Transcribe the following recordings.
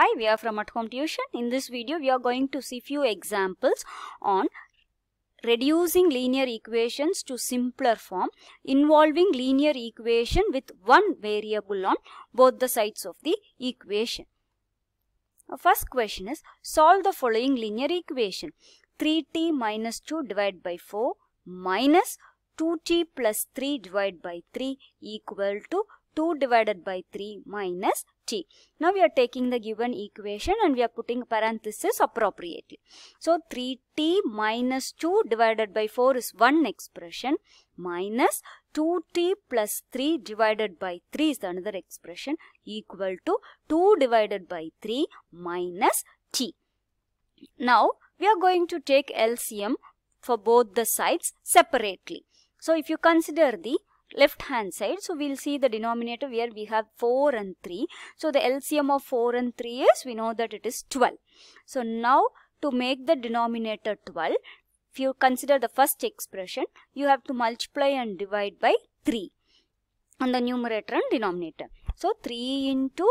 Hi, we are from At Home Tuition. In this video, we are going to see few examples on reducing linear equations to simpler form involving linear equation with one variable on both the sides of the equation. Our first question is solve the following linear equation 3t minus 2 divided by 4 minus 2t plus 3 divided by 3 equal to 2 divided by 3 minus t. Now we are taking the given equation and we are putting parenthesis appropriately. So 3t minus 2 divided by 4 is one expression minus 2t plus 3 divided by 3 is another expression equal to 2 divided by 3 minus t. Now we are going to take LCM for both the sides separately. So if you consider the left hand side so we'll see the denominator where we have 4 and 3 so the LCM of 4 and 3 is we know that it is 12 so now to make the denominator 12 if you consider the first expression you have to multiply and divide by 3 on the numerator and denominator so 3 into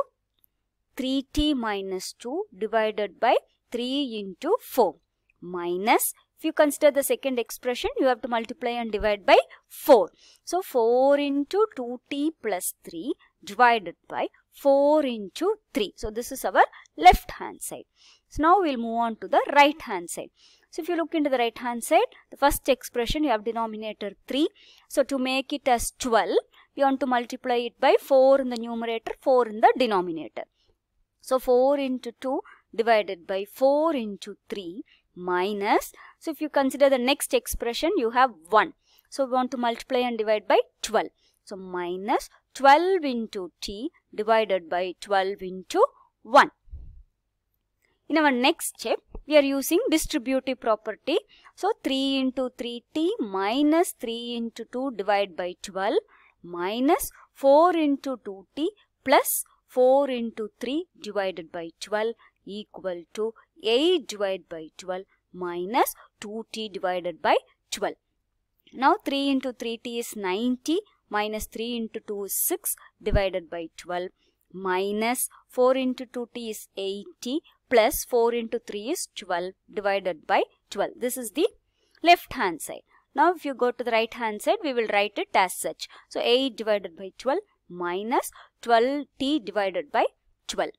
3t minus 2 divided by 3 into 4 minus if you consider the second expression, you have to multiply and divide by 4. So 4 into 2t plus 3 divided by 4 into 3. So this is our left hand side. So now we'll move on to the right hand side. So if you look into the right hand side, the first expression you have denominator 3. So to make it as 12, you want to multiply it by 4 in the numerator, 4 in the denominator. So 4 into 2 divided by 4 into 3 minus so if you consider the next expression, you have 1. So we want to multiply and divide by 12. So minus 12 into t divided by 12 into 1. In our next step, we are using distributive property. So 3 into 3t minus 3 into 2 divided by 12 minus 4 into 2t plus 4 into 3 divided by 12 equal to 8 divided by 12 minus 2t divided by 12. Now 3 into 3t is 90 minus 3 into 2 is 6 divided by 12 minus 4 into 2t is 80 plus 4 into 3 is 12 divided by 12. This is the left hand side. Now if you go to the right hand side, we will write it as such. So 8 divided by 12 minus 12t divided by 12.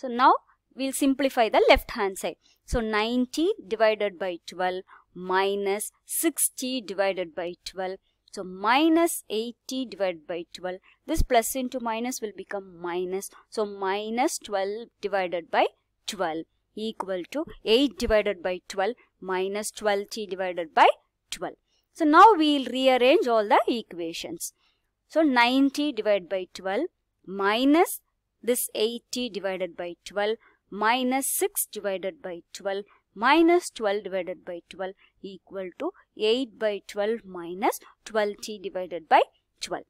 So now we'll simplify the left hand side. So 90 divided by 12 minus 60 divided by 12. So minus 80 divided by 12. This plus into minus will become minus. So minus 12 divided by 12 equal to 8 divided by 12 minus 12t divided by 12. So now we'll rearrange all the equations. So 90 divided by 12 minus this 80 divided by 12 minus 6 divided by 12 minus 12 divided by 12 equal to 8 by 12 minus 12t divided by 12.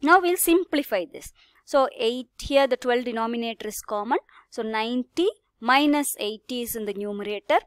Now we'll simplify this. So 8 here the 12 denominator is common. So 90 minus 80 is in the numerator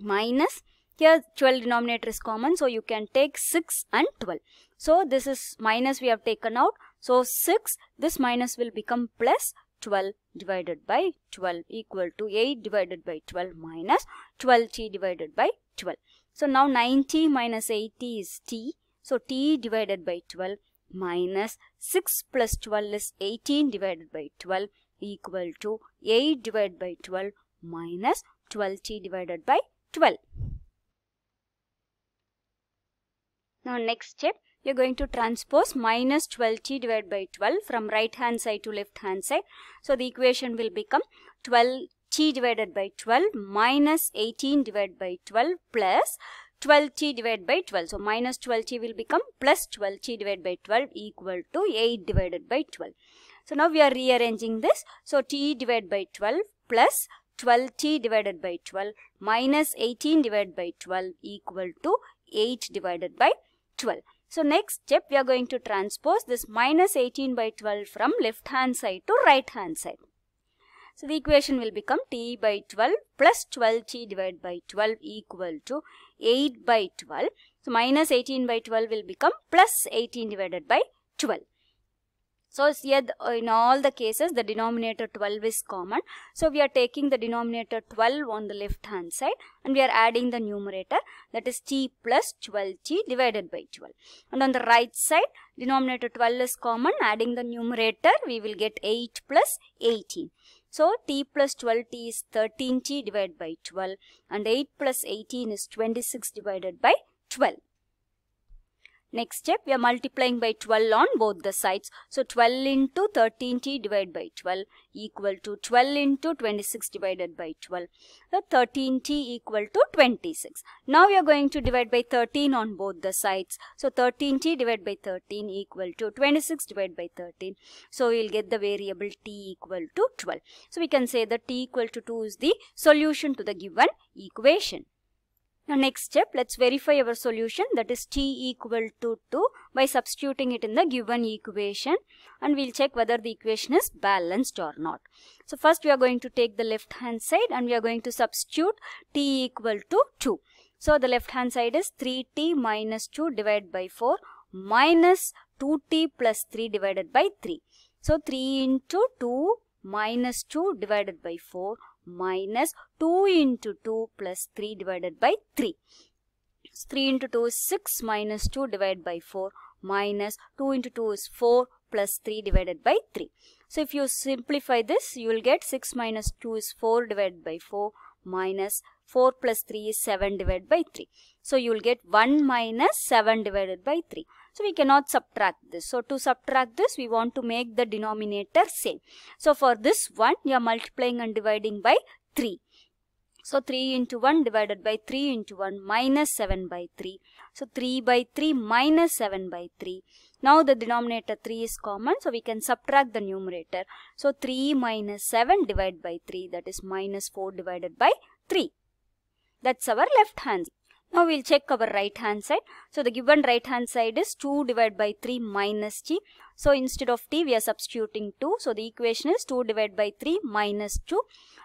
minus here 12 denominator is common so you can take 6 and 12. So this is minus we have taken out. So 6 this minus will become plus 12 divided by 12 equal to 8 divided by 12 minus 12t divided by 12. So now 90 minus 80 is t. So t divided by 12 minus 6 plus 12 is 18 divided by 12 equal to 8 divided by 12 minus 12t divided by 12. Now next step you're going to transpose minus 12t divided by 12 from right hand side to left hand side. So the equation will become 12t divided by 12 minus 18 divided by 12 plus 12t divided by 12. So minus 12t will become plus 12t divided by 12 equal to 8 divided by 12. So now we are rearranging this. So t divided by 12 plus 12t divided by 12 minus 18 divided by 12 equal to 8 divided by 12. So next step we are going to transpose this minus 18 by 12 from left hand side to right hand side. So the equation will become t by 12 plus 12t divided by 12 equal to 8 by 12. So minus 18 by 12 will become plus 18 divided by 12. So here uh, in all the cases the denominator 12 is common. So we are taking the denominator 12 on the left hand side and we are adding the numerator that is t plus 12t divided by 12. And on the right side denominator 12 is common adding the numerator we will get 8 plus 18. So t plus 12t is 13t divided by 12 and 8 plus 18 is 26 divided by 12. Next step, we are multiplying by 12 on both the sides. So 12 into 13t divided by 12 equal to 12 into 26 divided by 12. So 13t equal to 26. Now we are going to divide by 13 on both the sides. So 13t divided by 13 equal to 26 divided by 13. So we will get the variable t equal to 12. So we can say that t equal to 2 is the solution to the given equation. Now next step, let's verify our solution that is t equal to 2 by substituting it in the given equation and we'll check whether the equation is balanced or not. So first we are going to take the left hand side and we are going to substitute t equal to 2. So the left hand side is 3t minus 2 divided by 4 minus 2t plus 3 divided by 3. So 3 into 2 minus 2 divided by 4 minus 2 into 2 plus 3 divided by 3. 3 into 2 is 6 minus 2 divided by 4 minus 2 into 2 is 4 plus 3 divided by 3. So if you simplify this, you will get 6 minus 2 is 4 divided by 4 minus 4 plus 3 is 7 divided by 3. So you will get 1 minus 7 divided by 3. So we cannot subtract this. So to subtract this, we want to make the denominator same. So for this 1, you are multiplying and dividing by 3. So 3 into 1 divided by 3 into 1 minus 7 by 3. So 3 by 3 minus 7 by 3. Now the denominator 3 is common so we can subtract the numerator. So 3 minus 7 divided by 3 that is minus 4 divided by 3. That's our left hand. Now we'll check our right hand side. So the given right hand side is 2 divided by 3 minus t. So instead of t we are substituting 2. So the equation is 2 divided by 3 minus 2.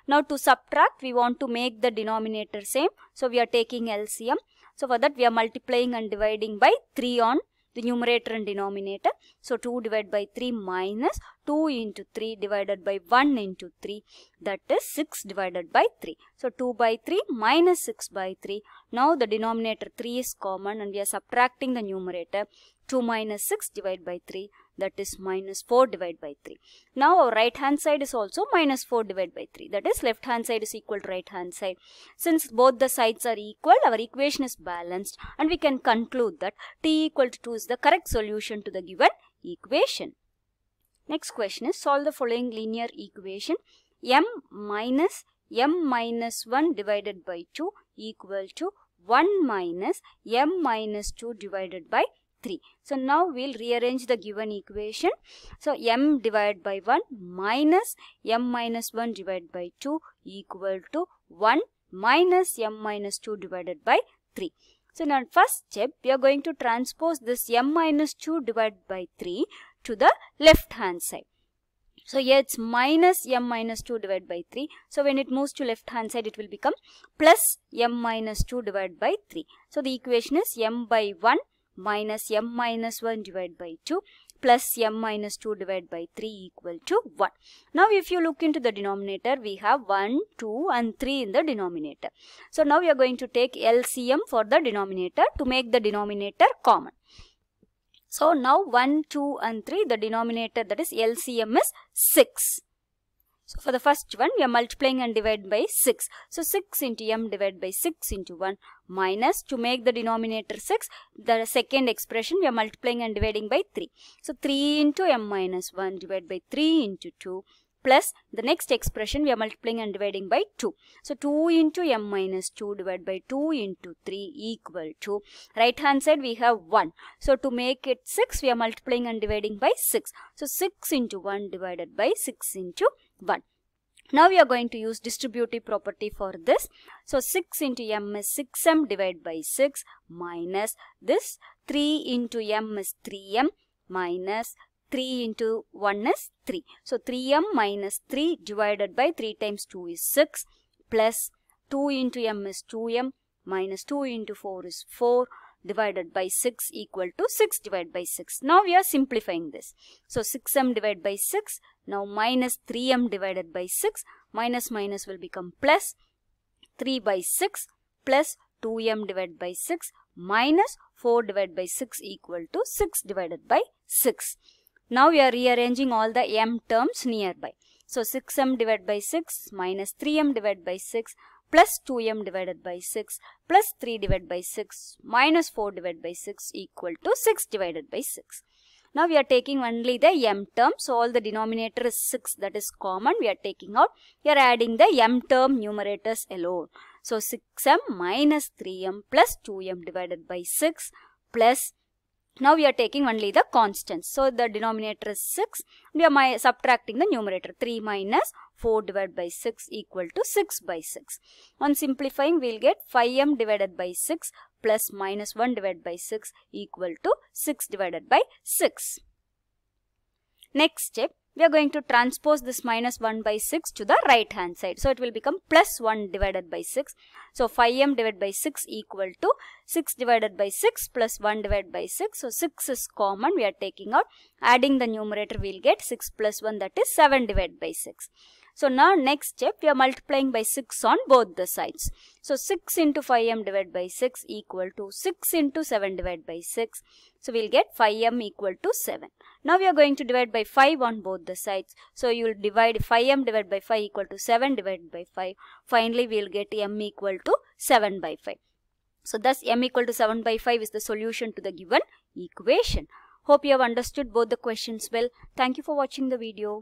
Now to subtract we want to make the denominator same. So we are taking LCM. So for that we are multiplying and dividing by 3 on the numerator and denominator. So 2 divided by 3 minus 2 into 3 divided by 1 into 3 that is 6 divided by 3. So 2 by 3 minus 6 by 3. Now the denominator 3 is common and we are subtracting the numerator 2 minus 6 divided by 3 that is minus 4 divided by 3. Now our right hand side is also minus 4 divided by 3 that is left hand side is equal to right hand side. Since both the sides are equal our equation is balanced and we can conclude that t equal to 2 is the correct solution to the given equation. Next question is solve the following linear equation m minus m minus 1 divided by 2 equal to 1 minus m minus 2 divided by 3. So now we'll rearrange the given equation. So m divided by 1 minus m minus 1 divided by 2 equal to 1 minus m minus 2 divided by 3. So now first step we are going to transpose this m minus 2 divided by 3 to the left hand side. So here it's minus m minus 2 divided by 3. So when it moves to left hand side, it will become plus m minus 2 divided by 3. So the equation is m by 1 minus m minus 1 divided by 2 plus m minus 2 divided by 3 equal to 1. Now if you look into the denominator, we have 1, 2 and 3 in the denominator. So now we are going to take LCM for the denominator to make the denominator common. So now 1, 2 and 3, the denominator that is LCM is 6. So for the first one, we are multiplying and dividing by 6. So 6 into m divided by 6 into 1 minus to make the denominator 6, the second expression we are multiplying and dividing by 3. So 3 into m minus 1 divided by 3 into 2 plus the next expression we are multiplying and dividing by 2. So 2 into m minus 2 divided by 2 into 3 equal to right hand side we have 1. So to make it 6 we are multiplying and dividing by 6. So 6 into 1 divided by 6 into 1. Now we are going to use distributive property for this. So 6 into m is 6m divided by 6 minus this 3 into m is 3m minus 3 into 1 is 3. So 3m minus 3 divided by 3 times 2 is 6 plus 2 into m is 2m minus 2 into 4 is 4 divided by 6 equal to 6 divided by 6. Now we are simplifying this. So 6m divided by 6 now minus 3m divided by 6, minus minus will become plus 3 by 6 plus 2m divided by 6 minus 4 divided by 6 equal to 6 divided by 6. Now we are rearranging all the m terms nearby. So 6m divided by 6 minus 3m divided by 6 plus 2m divided by 6 plus 3 divided by 6 minus 4 divided by 6 equal to 6 divided by 6. Now we are taking only the m term. So all the denominator is 6 that is common. We are taking out. We are adding the m term numerators alone. So 6m minus 3m plus 2m divided by 6 plus now we are taking only the constants. So the denominator is 6. We are subtracting the numerator 3 minus 4 divided by 6 equal to 6 by 6. On simplifying, we'll get 5m divided by 6 plus minus 1 divided by 6 equal to 6 divided by 6. Next step, we are going to transpose this minus 1 by 6 to the right hand side. So it will become plus 1 divided by 6. So 5m divided by 6 equal to 6 divided by 6 plus 1 divided by 6. So 6 is common we are taking out. Adding the numerator we will get 6 plus 1 that is 7 divided by 6. So now next step we are multiplying by 6 on both the sides. So 6 into 5m divided by 6 equal to 6 into 7 divided by 6. So we'll get 5m equal to 7. Now we are going to divide by 5 on both the sides. So you will divide 5m divided by 5 equal to 7 divided by 5. Finally we will get m equal to 7 by 5. So thus m equal to 7 by 5 is the solution to the given equation. Hope you have understood both the questions well. Thank you for watching the video.